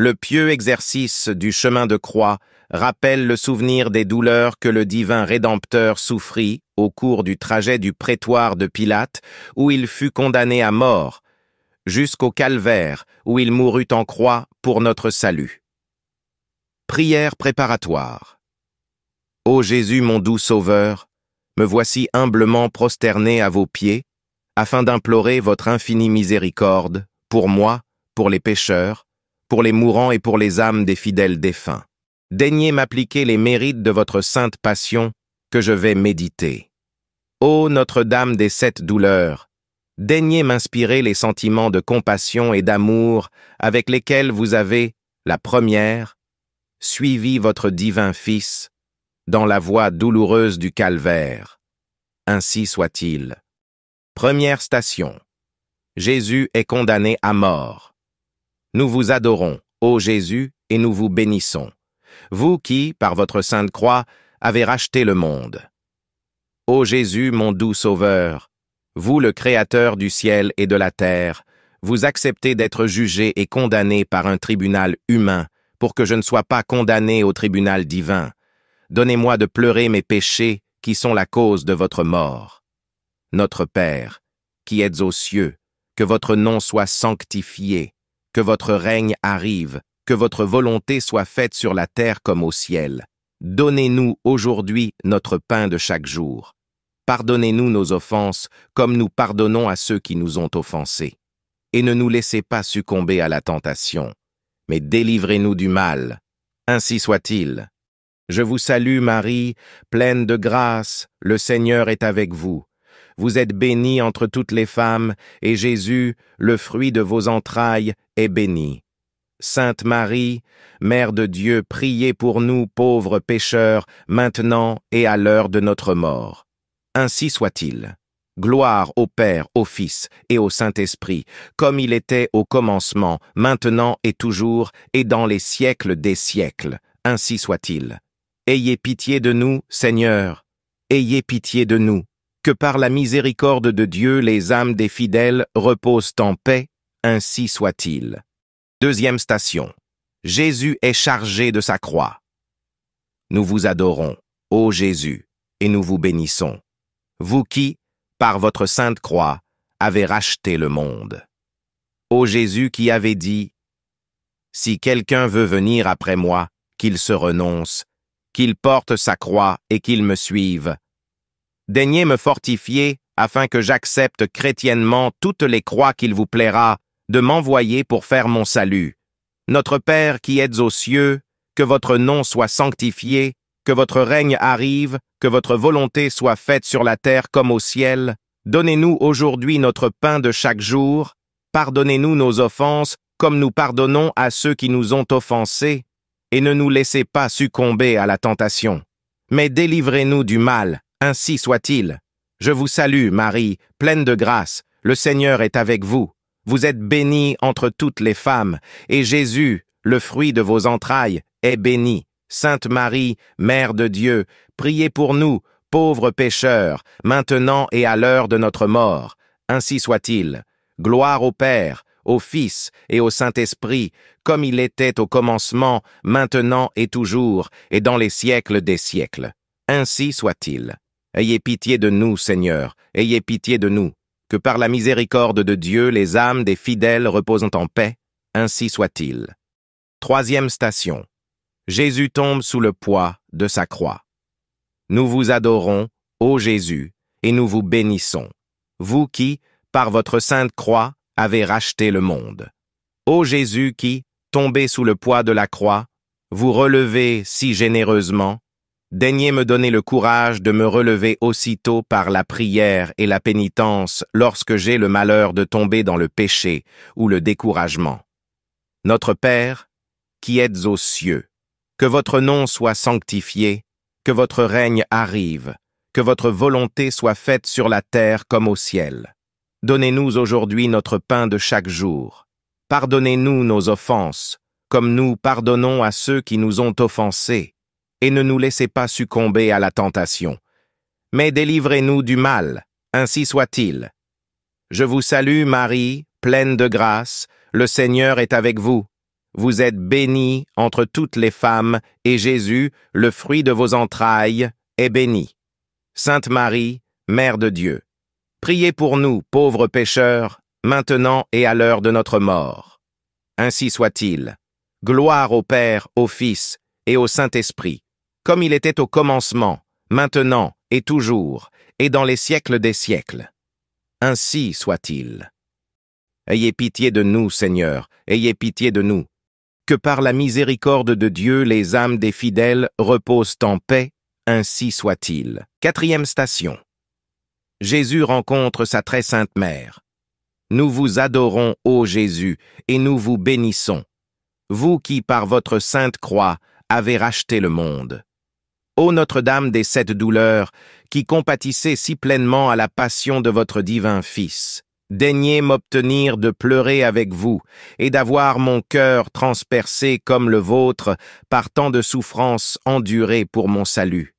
Le pieux exercice du chemin de croix rappelle le souvenir des douleurs que le divin Rédempteur souffrit au cours du trajet du prétoire de Pilate, où il fut condamné à mort, jusqu'au calvaire, où il mourut en croix pour notre salut. Prière préparatoire Ô Jésus, mon doux Sauveur, me voici humblement prosterné à vos pieds, afin d'implorer votre infinie miséricorde, pour moi, pour les pécheurs, pour les mourants et pour les âmes des fidèles défunts. Daignez m'appliquer les mérites de votre sainte passion que je vais méditer. Ô Notre-Dame des sept douleurs, daignez m'inspirer les sentiments de compassion et d'amour avec lesquels vous avez, la première, suivi votre divin Fils dans la voie douloureuse du calvaire. Ainsi soit-il. Première station. Jésus est condamné à mort. Nous vous adorons, ô Jésus, et nous vous bénissons, vous qui, par votre sainte croix, avez racheté le monde. Ô Jésus, mon doux Sauveur, vous le Créateur du ciel et de la terre, vous acceptez d'être jugé et condamné par un tribunal humain, pour que je ne sois pas condamné au tribunal divin. Donnez-moi de pleurer mes péchés, qui sont la cause de votre mort. Notre Père, qui êtes aux cieux, que votre nom soit sanctifié, que votre règne arrive, que votre volonté soit faite sur la terre comme au ciel. Donnez-nous aujourd'hui notre pain de chaque jour. Pardonnez-nous nos offenses, comme nous pardonnons à ceux qui nous ont offensés. Et ne nous laissez pas succomber à la tentation, mais délivrez-nous du mal. Ainsi soit-il. Je vous salue Marie, pleine de grâce, le Seigneur est avec vous. Vous êtes bénie entre toutes les femmes, et Jésus, le fruit de vos entrailles, est béni. Sainte Marie, Mère de Dieu, priez pour nous pauvres pécheurs, maintenant et à l'heure de notre mort. Ainsi soit-il. Gloire au Père, au Fils et au Saint-Esprit, comme il était au commencement, maintenant et toujours, et dans les siècles des siècles. Ainsi soit-il. Ayez pitié de nous, Seigneur. Ayez pitié de nous que par la miséricorde de Dieu les âmes des fidèles reposent en paix, ainsi soit-il. Deuxième station. Jésus est chargé de sa croix. Nous vous adorons, ô Jésus, et nous vous bénissons, vous qui, par votre sainte croix, avez racheté le monde. Ô Jésus qui avez dit, Si quelqu'un veut venir après moi, qu'il se renonce, qu'il porte sa croix et qu'il me suive, daignez me fortifier afin que j'accepte chrétiennement toutes les croix qu'il vous plaira de m'envoyer pour faire mon salut. Notre Père qui êtes aux cieux, que votre nom soit sanctifié, que votre règne arrive, que votre volonté soit faite sur la terre comme au ciel. Donnez-nous aujourd'hui notre pain de chaque jour. Pardonnez-nous nos offenses, comme nous pardonnons à ceux qui nous ont offensés. Et ne nous laissez pas succomber à la tentation. Mais délivrez-nous du mal, ainsi soit-il. Je vous salue, Marie, pleine de grâce, le Seigneur est avec vous. Vous êtes bénie entre toutes les femmes, et Jésus, le fruit de vos entrailles, est béni. Sainte Marie, Mère de Dieu, priez pour nous, pauvres pécheurs, maintenant et à l'heure de notre mort. Ainsi soit-il. Gloire au Père, au Fils et au Saint-Esprit, comme il était au commencement, maintenant et toujours, et dans les siècles des siècles. Ainsi soit-il. Ayez pitié de nous, Seigneur, ayez pitié de nous, que par la miséricorde de Dieu les âmes des fidèles reposent en paix, ainsi soit-il. Troisième station. Jésus tombe sous le poids de sa croix. Nous vous adorons, ô Jésus, et nous vous bénissons, vous qui, par votre sainte croix, avez racheté le monde. Ô Jésus qui, tombé sous le poids de la croix, vous relevez si généreusement, Daignez me donner le courage de me relever aussitôt par la prière et la pénitence lorsque j'ai le malheur de tomber dans le péché ou le découragement. Notre Père, qui êtes aux cieux, que votre nom soit sanctifié, que votre règne arrive, que votre volonté soit faite sur la terre comme au ciel. Donnez-nous aujourd'hui notre pain de chaque jour. Pardonnez-nous nos offenses, comme nous pardonnons à ceux qui nous ont offensés et ne nous laissez pas succomber à la tentation. Mais délivrez-nous du mal, ainsi soit-il. Je vous salue Marie, pleine de grâce, le Seigneur est avec vous. Vous êtes bénie entre toutes les femmes, et Jésus, le fruit de vos entrailles, est béni. Sainte Marie, Mère de Dieu, priez pour nous, pauvres pécheurs, maintenant et à l'heure de notre mort. Ainsi soit-il. Gloire au Père, au Fils et au Saint-Esprit, comme il était au commencement, maintenant et toujours, et dans les siècles des siècles. Ainsi soit-il. Ayez pitié de nous, Seigneur, ayez pitié de nous, que par la miséricorde de Dieu les âmes des fidèles reposent en paix, ainsi soit-il. Quatrième station. Jésus rencontre sa très sainte mère. Nous vous adorons, ô Jésus, et nous vous bénissons, vous qui par votre sainte croix avez racheté le monde. Ô Notre-Dame des sept douleurs, qui compatissez si pleinement à la passion de votre divin Fils, daignez m'obtenir de pleurer avec vous et d'avoir mon cœur transpercé comme le vôtre par tant de souffrances endurées pour mon salut.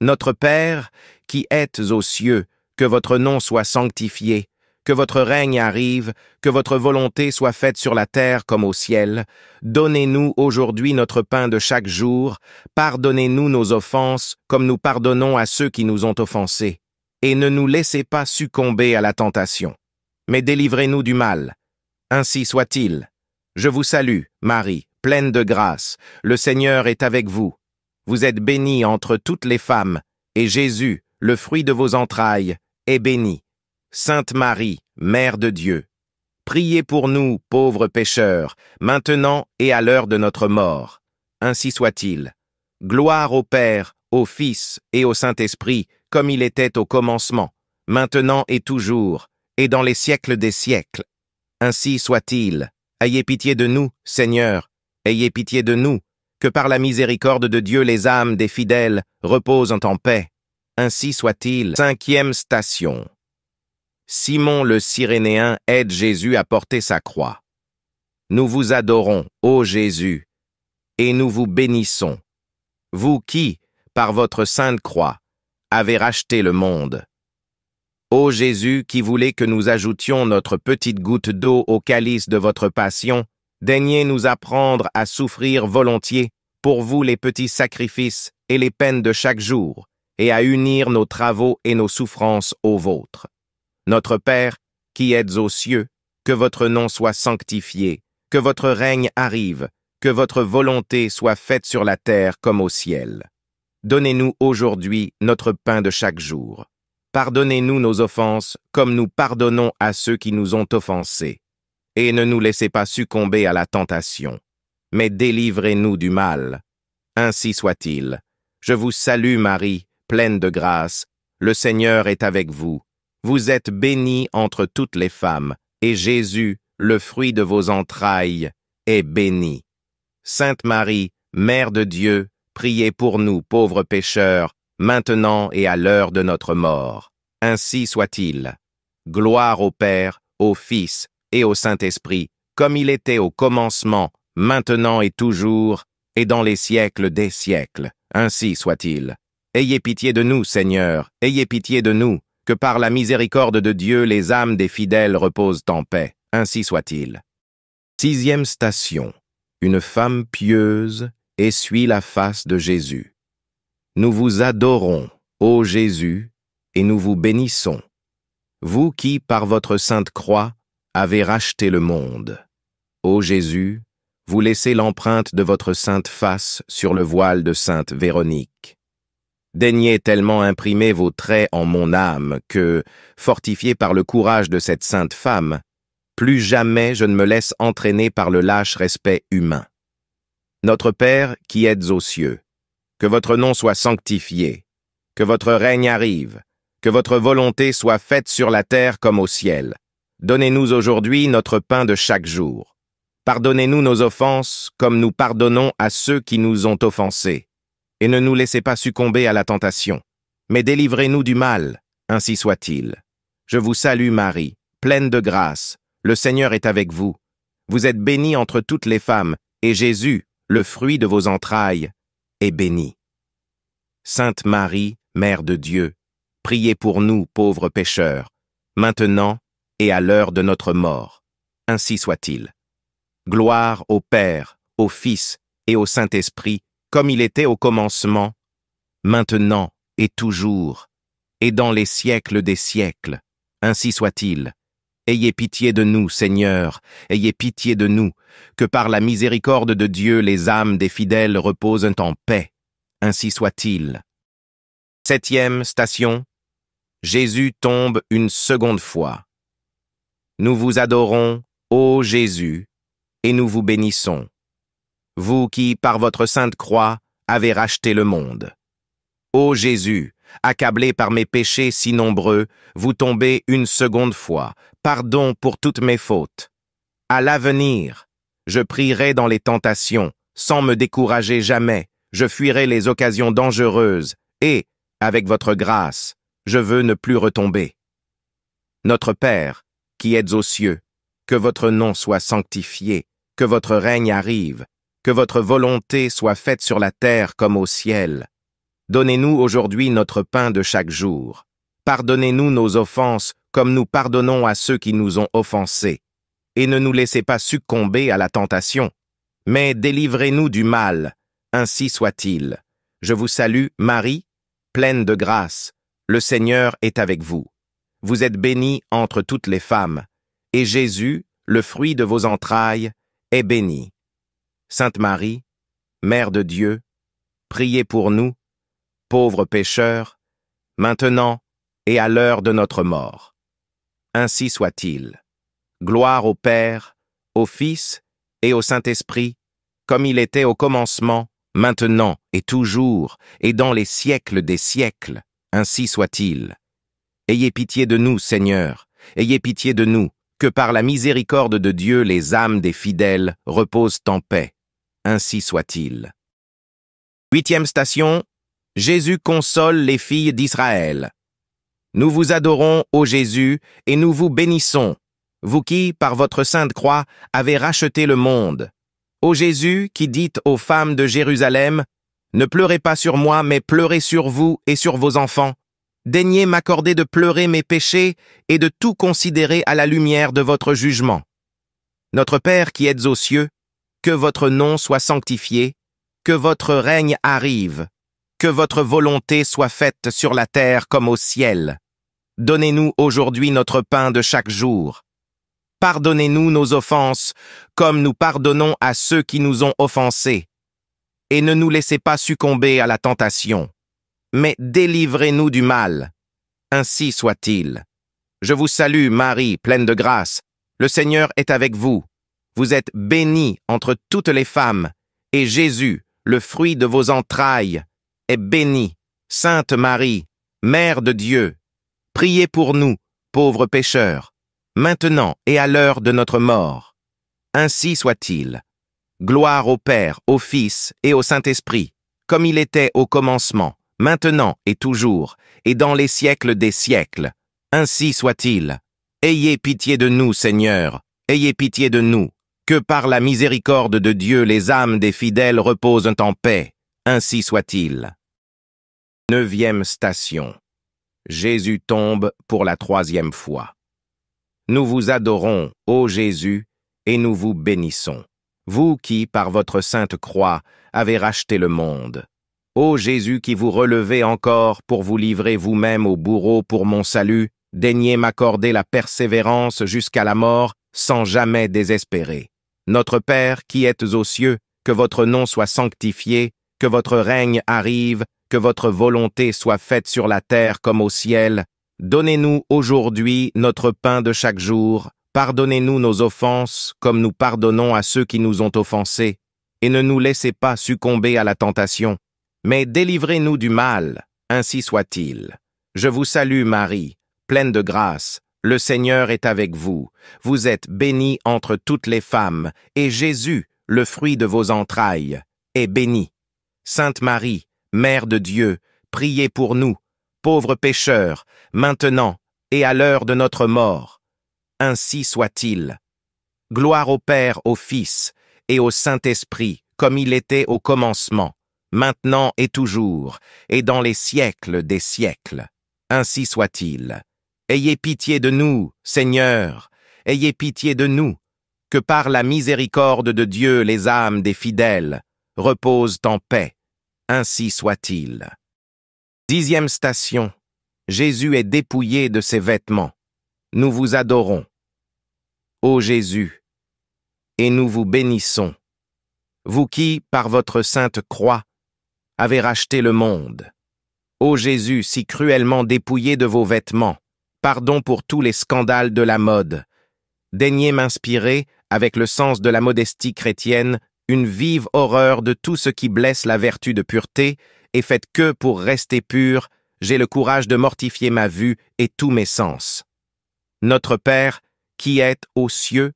Notre Père, qui êtes aux cieux, que votre nom soit sanctifié, que votre règne arrive, que votre volonté soit faite sur la terre comme au ciel. Donnez-nous aujourd'hui notre pain de chaque jour, pardonnez-nous nos offenses, comme nous pardonnons à ceux qui nous ont offensés. Et ne nous laissez pas succomber à la tentation, mais délivrez-nous du mal. Ainsi soit-il. Je vous salue, Marie, pleine de grâce, le Seigneur est avec vous. Vous êtes bénie entre toutes les femmes, et Jésus, le fruit de vos entrailles, est béni. Sainte Marie, Mère de Dieu, priez pour nous, pauvres pécheurs, maintenant et à l'heure de notre mort. Ainsi soit-il. Gloire au Père, au Fils et au Saint-Esprit, comme il était au commencement, maintenant et toujours, et dans les siècles des siècles. Ainsi soit-il. Ayez pitié de nous, Seigneur, ayez pitié de nous, que par la miséricorde de Dieu les âmes des fidèles reposent en paix. Ainsi soit-il. Cinquième station. Simon le Cyrénéen aide Jésus à porter sa croix. Nous vous adorons, ô Jésus, et nous vous bénissons, vous qui, par votre sainte croix, avez racheté le monde. Ô Jésus qui voulez que nous ajoutions notre petite goutte d'eau au calice de votre passion, daignez nous apprendre à souffrir volontiers pour vous les petits sacrifices et les peines de chaque jour, et à unir nos travaux et nos souffrances aux vôtres. Notre Père, qui êtes aux cieux, que votre nom soit sanctifié, que votre règne arrive, que votre volonté soit faite sur la terre comme au ciel. Donnez-nous aujourd'hui notre pain de chaque jour. Pardonnez-nous nos offenses, comme nous pardonnons à ceux qui nous ont offensés. Et ne nous laissez pas succomber à la tentation, mais délivrez-nous du mal. Ainsi soit-il. Je vous salue Marie, pleine de grâce, le Seigneur est avec vous. Vous êtes bénie entre toutes les femmes, et Jésus, le fruit de vos entrailles, est béni. Sainte Marie, Mère de Dieu, priez pour nous pauvres pécheurs, maintenant et à l'heure de notre mort. Ainsi soit-il. Gloire au Père, au Fils et au Saint-Esprit, comme il était au commencement, maintenant et toujours, et dans les siècles des siècles. Ainsi soit-il. Ayez pitié de nous, Seigneur, ayez pitié de nous, que par la miséricorde de Dieu les âmes des fidèles reposent en paix, ainsi soit-il. Sixième station. Une femme pieuse essuie la face de Jésus. Nous vous adorons, ô Jésus, et nous vous bénissons, vous qui, par votre sainte croix, avez racheté le monde. Ô Jésus, vous laissez l'empreinte de votre sainte face sur le voile de sainte Véronique. Daignez tellement imprimer vos traits en mon âme que, fortifié par le courage de cette sainte femme, plus jamais je ne me laisse entraîner par le lâche respect humain. Notre Père, qui êtes aux cieux, que votre nom soit sanctifié, que votre règne arrive, que votre volonté soit faite sur la terre comme au ciel. Donnez-nous aujourd'hui notre pain de chaque jour. Pardonnez-nous nos offenses, comme nous pardonnons à ceux qui nous ont offensés et ne nous laissez pas succomber à la tentation, mais délivrez-nous du mal, ainsi soit-il. Je vous salue Marie, pleine de grâce, le Seigneur est avec vous. Vous êtes bénie entre toutes les femmes, et Jésus, le fruit de vos entrailles, est béni. Sainte Marie, Mère de Dieu, priez pour nous pauvres pécheurs, maintenant et à l'heure de notre mort. Ainsi soit-il. Gloire au Père, au Fils et au Saint-Esprit, comme il était au commencement, maintenant et toujours, et dans les siècles des siècles. Ainsi soit-il. Ayez pitié de nous, Seigneur, ayez pitié de nous, que par la miséricorde de Dieu les âmes des fidèles reposent en paix. Ainsi soit-il. Septième station. Jésus tombe une seconde fois. Nous vous adorons, ô Jésus, et nous vous bénissons vous qui, par votre sainte croix, avez racheté le monde. Ô Jésus, accablé par mes péchés si nombreux, vous tombez une seconde fois, pardon pour toutes mes fautes. À l'avenir, je prierai dans les tentations, sans me décourager jamais, je fuirai les occasions dangereuses, et, avec votre grâce, je veux ne plus retomber. Notre Père, qui êtes aux cieux, que votre nom soit sanctifié, que votre règne arrive, que votre volonté soit faite sur la terre comme au ciel. Donnez-nous aujourd'hui notre pain de chaque jour. Pardonnez-nous nos offenses comme nous pardonnons à ceux qui nous ont offensés. Et ne nous laissez pas succomber à la tentation, mais délivrez-nous du mal, ainsi soit-il. Je vous salue, Marie, pleine de grâce. Le Seigneur est avec vous. Vous êtes bénie entre toutes les femmes, et Jésus, le fruit de vos entrailles, est béni. Sainte Marie, Mère de Dieu, priez pour nous, pauvres pécheurs, maintenant et à l'heure de notre mort. Ainsi soit-il. Gloire au Père, au Fils et au Saint-Esprit, comme il était au commencement, maintenant et toujours, et dans les siècles des siècles, ainsi soit-il. Ayez pitié de nous, Seigneur, ayez pitié de nous, que par la miséricorde de Dieu les âmes des fidèles reposent en paix ainsi soit-il. Huitième station, Jésus console les filles d'Israël. Nous vous adorons, ô Jésus, et nous vous bénissons, vous qui, par votre sainte croix, avez racheté le monde. Ô Jésus, qui dites aux femmes de Jérusalem, Ne pleurez pas sur moi, mais pleurez sur vous et sur vos enfants. Daignez m'accorder de pleurer mes péchés et de tout considérer à la lumière de votre jugement. Notre Père qui êtes aux cieux, que votre nom soit sanctifié, que votre règne arrive, que votre volonté soit faite sur la terre comme au ciel. Donnez-nous aujourd'hui notre pain de chaque jour. Pardonnez-nous nos offenses, comme nous pardonnons à ceux qui nous ont offensés. Et ne nous laissez pas succomber à la tentation, mais délivrez-nous du mal. Ainsi soit-il. Je vous salue, Marie, pleine de grâce. Le Seigneur est avec vous. Vous êtes bénie entre toutes les femmes, et Jésus, le fruit de vos entrailles, est béni. Sainte Marie, Mère de Dieu, priez pour nous, pauvres pécheurs, maintenant et à l'heure de notre mort. Ainsi soit-il. Gloire au Père, au Fils et au Saint-Esprit, comme il était au commencement, maintenant et toujours, et dans les siècles des siècles. Ainsi soit-il. Ayez pitié de nous, Seigneur, ayez pitié de nous, que par la miséricorde de Dieu les âmes des fidèles reposent en paix, ainsi soit-il. Neuvième station. Jésus tombe pour la troisième fois. Nous vous adorons, ô Jésus, et nous vous bénissons, vous qui, par votre sainte croix, avez racheté le monde. Ô Jésus qui vous relevez encore pour vous livrer vous-même au bourreau pour mon salut, daignez m'accorder la persévérance jusqu'à la mort sans jamais désespérer. Notre Père qui êtes aux cieux, que votre nom soit sanctifié, que votre règne arrive, que votre volonté soit faite sur la terre comme au ciel. Donnez-nous aujourd'hui notre pain de chaque jour. Pardonnez-nous nos offenses, comme nous pardonnons à ceux qui nous ont offensés. Et ne nous laissez pas succomber à la tentation. Mais délivrez-nous du mal, ainsi soit-il. Je vous salue Marie, pleine de grâce, le Seigneur est avec vous, vous êtes bénie entre toutes les femmes, et Jésus, le fruit de vos entrailles, est béni. Sainte Marie, Mère de Dieu, priez pour nous, pauvres pécheurs, maintenant et à l'heure de notre mort. Ainsi soit-il. Gloire au Père, au Fils et au Saint-Esprit, comme il était au commencement, maintenant et toujours, et dans les siècles des siècles. Ainsi soit-il. Ayez pitié de nous, Seigneur, ayez pitié de nous, que par la miséricorde de Dieu les âmes des fidèles reposent en paix. Ainsi soit-il. Dixième station. Jésus est dépouillé de ses vêtements. Nous vous adorons. Ô Jésus, et nous vous bénissons, vous qui, par votre sainte croix, avez racheté le monde. Ô Jésus, si cruellement dépouillé de vos vêtements, Pardon pour tous les scandales de la mode. Daignez m'inspirer, avec le sens de la modestie chrétienne, une vive horreur de tout ce qui blesse la vertu de pureté, et faites que, pour rester pur, j'ai le courage de mortifier ma vue et tous mes sens. Notre Père, qui êtes aux cieux,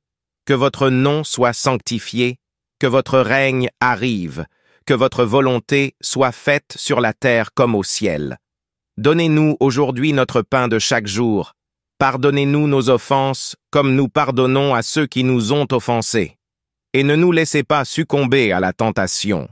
que votre nom soit sanctifié, que votre règne arrive, que votre volonté soit faite sur la terre comme au ciel. Donnez-nous aujourd'hui notre pain de chaque jour. Pardonnez-nous nos offenses, comme nous pardonnons à ceux qui nous ont offensés. Et ne nous laissez pas succomber à la tentation.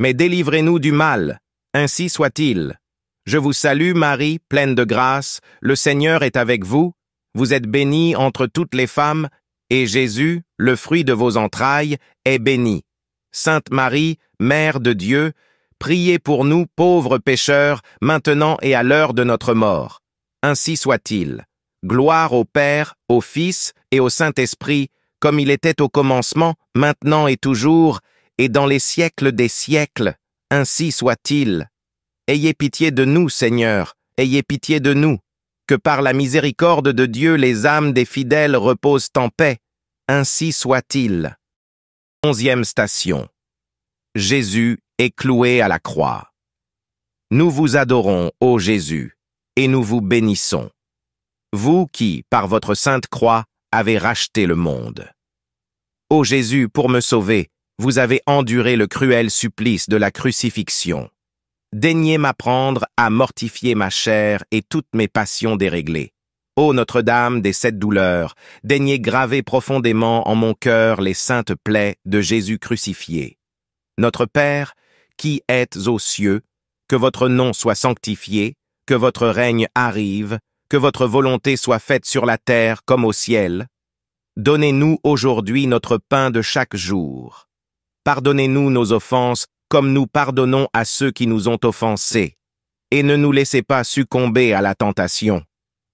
Mais délivrez-nous du mal, ainsi soit-il. Je vous salue Marie, pleine de grâce, le Seigneur est avec vous, vous êtes bénie entre toutes les femmes, et Jésus, le fruit de vos entrailles, est béni. Sainte Marie, Mère de Dieu, Priez pour nous, pauvres pécheurs, maintenant et à l'heure de notre mort. Ainsi soit-il. Gloire au Père, au Fils et au Saint-Esprit, comme il était au commencement, maintenant et toujours, et dans les siècles des siècles. Ainsi soit-il. Ayez pitié de nous, Seigneur, ayez pitié de nous, que par la miséricorde de Dieu les âmes des fidèles reposent en paix. Ainsi soit-il. Onzième station. Jésus cloué à la croix. Nous vous adorons, ô Jésus, et nous vous bénissons, vous qui, par votre sainte croix, avez racheté le monde. Ô Jésus, pour me sauver, vous avez enduré le cruel supplice de la crucifixion. Daignez m'apprendre à mortifier ma chair et toutes mes passions déréglées. Ô Notre-Dame des sept douleurs, daignez graver profondément en mon cœur les saintes plaies de Jésus crucifié. Notre Père, qui êtes aux cieux, que votre nom soit sanctifié, que votre règne arrive, que votre volonté soit faite sur la terre comme au ciel. Donnez-nous aujourd'hui notre pain de chaque jour. Pardonnez-nous nos offenses, comme nous pardonnons à ceux qui nous ont offensés. Et ne nous laissez pas succomber à la tentation.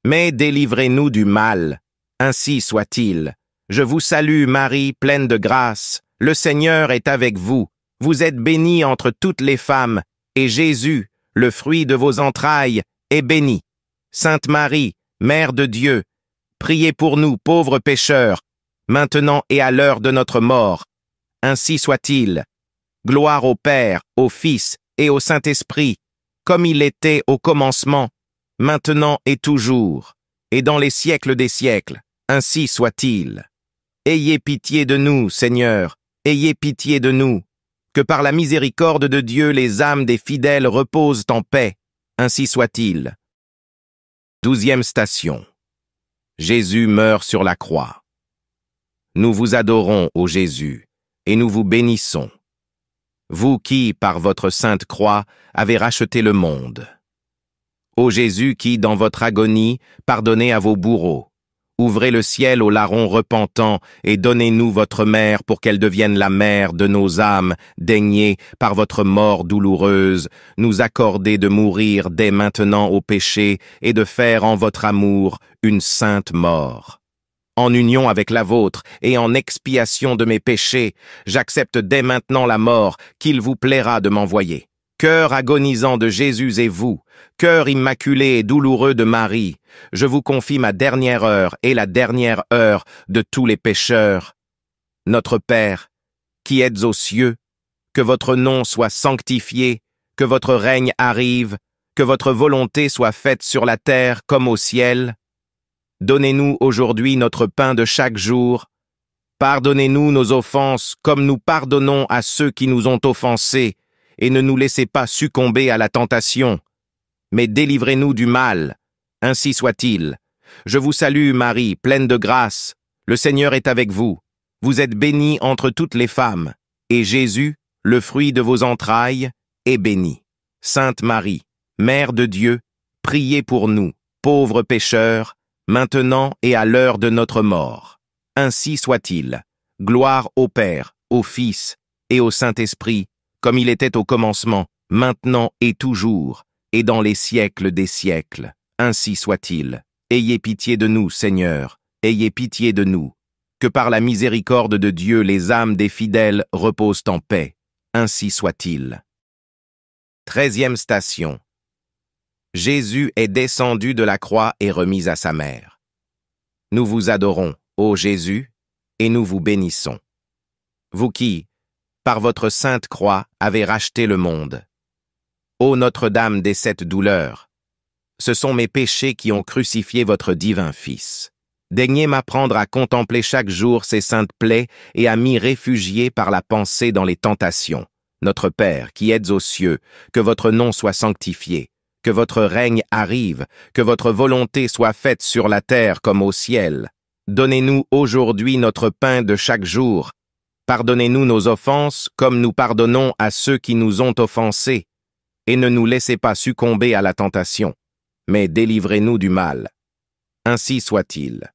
Mais délivrez-nous du mal. Ainsi soit-il. Je vous salue Marie, pleine de grâce. Le Seigneur est avec vous. Vous êtes bénie entre toutes les femmes, et Jésus, le fruit de vos entrailles, est béni. Sainte Marie, Mère de Dieu, priez pour nous pauvres pécheurs, maintenant et à l'heure de notre mort. Ainsi soit-il. Gloire au Père, au Fils et au Saint-Esprit, comme il était au commencement, maintenant et toujours, et dans les siècles des siècles, ainsi soit-il. Ayez pitié de nous, Seigneur, ayez pitié de nous que par la miséricorde de Dieu les âmes des fidèles reposent en paix, ainsi soit-il. Douzième station. Jésus meurt sur la croix. Nous vous adorons, ô Jésus, et nous vous bénissons. Vous qui, par votre sainte croix, avez racheté le monde. Ô Jésus qui, dans votre agonie, pardonnez à vos bourreaux. Ouvrez le ciel aux larrons repentants et donnez-nous votre mère pour qu'elle devienne la mère de nos âmes, daignez, par votre mort douloureuse, nous accorder de mourir dès maintenant au péché et de faire en votre amour une sainte mort. En union avec la vôtre et en expiation de mes péchés, j'accepte dès maintenant la mort qu'il vous plaira de m'envoyer. Cœur agonisant de Jésus et vous, cœur immaculé et douloureux de Marie, je vous confie ma dernière heure et la dernière heure de tous les pécheurs. Notre Père, qui êtes aux cieux, que votre nom soit sanctifié, que votre règne arrive, que votre volonté soit faite sur la terre comme au ciel. Donnez-nous aujourd'hui notre pain de chaque jour. Pardonnez-nous nos offenses comme nous pardonnons à ceux qui nous ont offensés et ne nous laissez pas succomber à la tentation, mais délivrez-nous du mal. Ainsi soit-il. Je vous salue, Marie, pleine de grâce. Le Seigneur est avec vous. Vous êtes bénie entre toutes les femmes, et Jésus, le fruit de vos entrailles, est béni. Sainte Marie, Mère de Dieu, priez pour nous, pauvres pécheurs, maintenant et à l'heure de notre mort. Ainsi soit-il. Gloire au Père, au Fils et au Saint-Esprit, comme il était au commencement, maintenant et toujours, et dans les siècles des siècles. Ainsi soit-il. Ayez pitié de nous, Seigneur, ayez pitié de nous. Que par la miséricorde de Dieu les âmes des fidèles reposent en paix. Ainsi soit-il. Treizième station. Jésus est descendu de la croix et remis à sa mère. Nous vous adorons, ô Jésus, et nous vous bénissons. Vous qui, par votre sainte croix, avez racheté le monde. Ô Notre-Dame des sept douleurs, ce sont mes péchés qui ont crucifié votre divin Fils. Daignez m'apprendre à contempler chaque jour ces saintes plaies et à m'y réfugier par la pensée dans les tentations. Notre Père, qui êtes aux cieux, que votre nom soit sanctifié, que votre règne arrive, que votre volonté soit faite sur la terre comme au ciel. Donnez-nous aujourd'hui notre pain de chaque jour, Pardonnez-nous nos offenses comme nous pardonnons à ceux qui nous ont offensés, et ne nous laissez pas succomber à la tentation, mais délivrez-nous du mal. Ainsi soit-il.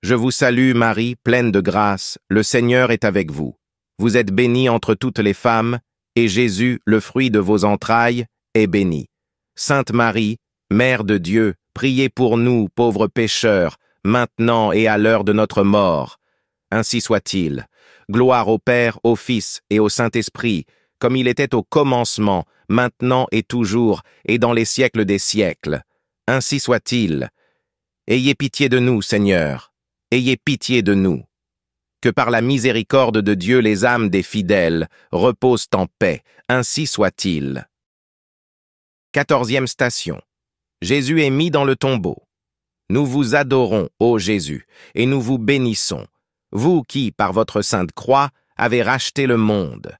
Je vous salue Marie, pleine de grâce, le Seigneur est avec vous. Vous êtes bénie entre toutes les femmes, et Jésus, le fruit de vos entrailles, est béni. Sainte Marie, Mère de Dieu, priez pour nous, pauvres pécheurs, maintenant et à l'heure de notre mort. Ainsi soit-il. Gloire au Père, au Fils et au Saint-Esprit, comme il était au commencement, maintenant et toujours, et dans les siècles des siècles. Ainsi soit-il. Ayez pitié de nous, Seigneur. Ayez pitié de nous. Que par la miséricorde de Dieu les âmes des fidèles reposent en paix. Ainsi soit-il. Quatorzième station. Jésus est mis dans le tombeau. Nous vous adorons, ô Jésus, et nous vous bénissons, vous qui, par votre sainte croix, avez racheté le monde.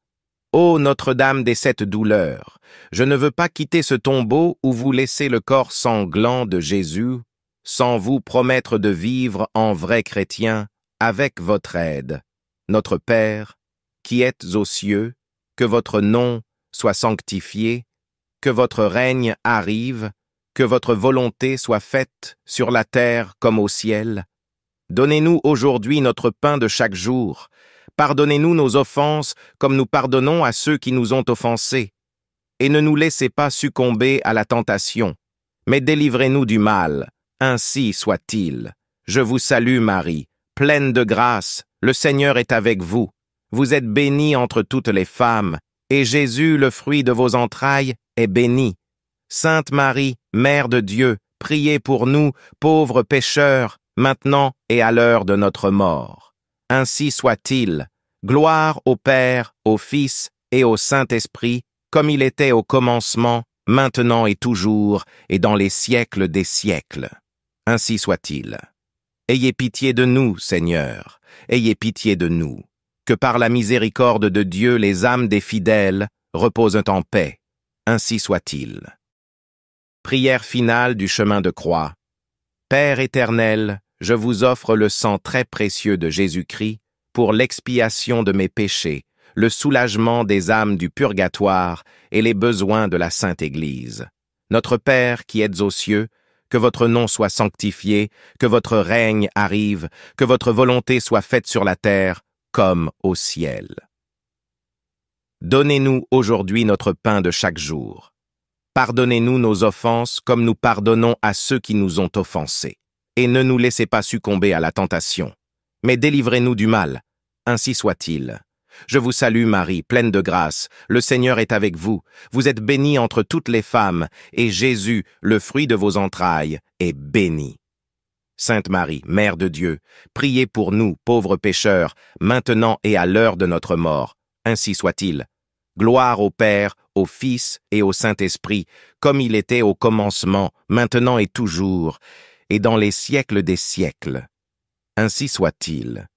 Ô Notre-Dame des sept douleurs, je ne veux pas quitter ce tombeau où vous laissez le corps sanglant de Jésus, sans vous promettre de vivre en vrai chrétien, avec votre aide. Notre Père, qui êtes aux cieux, que votre nom soit sanctifié, que votre règne arrive, que votre volonté soit faite sur la terre comme au ciel. Donnez-nous aujourd'hui notre pain de chaque jour. Pardonnez-nous nos offenses comme nous pardonnons à ceux qui nous ont offensés. Et ne nous laissez pas succomber à la tentation, mais délivrez-nous du mal. Ainsi soit-il. Je vous salue Marie, pleine de grâce, le Seigneur est avec vous. Vous êtes bénie entre toutes les femmes, et Jésus, le fruit de vos entrailles, est béni. Sainte Marie, Mère de Dieu, priez pour nous, pauvres pécheurs, maintenant et à l'heure de notre mort. Ainsi soit-il. Gloire au Père, au Fils et au Saint-Esprit, comme il était au commencement, maintenant et toujours, et dans les siècles des siècles. Ainsi soit-il. Ayez pitié de nous, Seigneur, ayez pitié de nous, que par la miséricorde de Dieu les âmes des fidèles reposent en paix. Ainsi soit-il. Prière finale du chemin de croix. Père éternel, je vous offre le sang très précieux de Jésus-Christ pour l'expiation de mes péchés, le soulagement des âmes du purgatoire et les besoins de la Sainte Église. Notre Père qui êtes aux cieux, que votre nom soit sanctifié, que votre règne arrive, que votre volonté soit faite sur la terre comme au ciel. Donnez-nous aujourd'hui notre pain de chaque jour. Pardonnez-nous nos offenses comme nous pardonnons à ceux qui nous ont offensés et ne nous laissez pas succomber à la tentation, mais délivrez-nous du mal. Ainsi soit-il. Je vous salue Marie, pleine de grâce, le Seigneur est avec vous, vous êtes bénie entre toutes les femmes, et Jésus, le fruit de vos entrailles, est béni. Sainte Marie, Mère de Dieu, priez pour nous, pauvres pécheurs, maintenant et à l'heure de notre mort. Ainsi soit-il. Gloire au Père, au Fils et au Saint-Esprit, comme il était au commencement, maintenant et toujours et dans les siècles des siècles. Ainsi soit-il.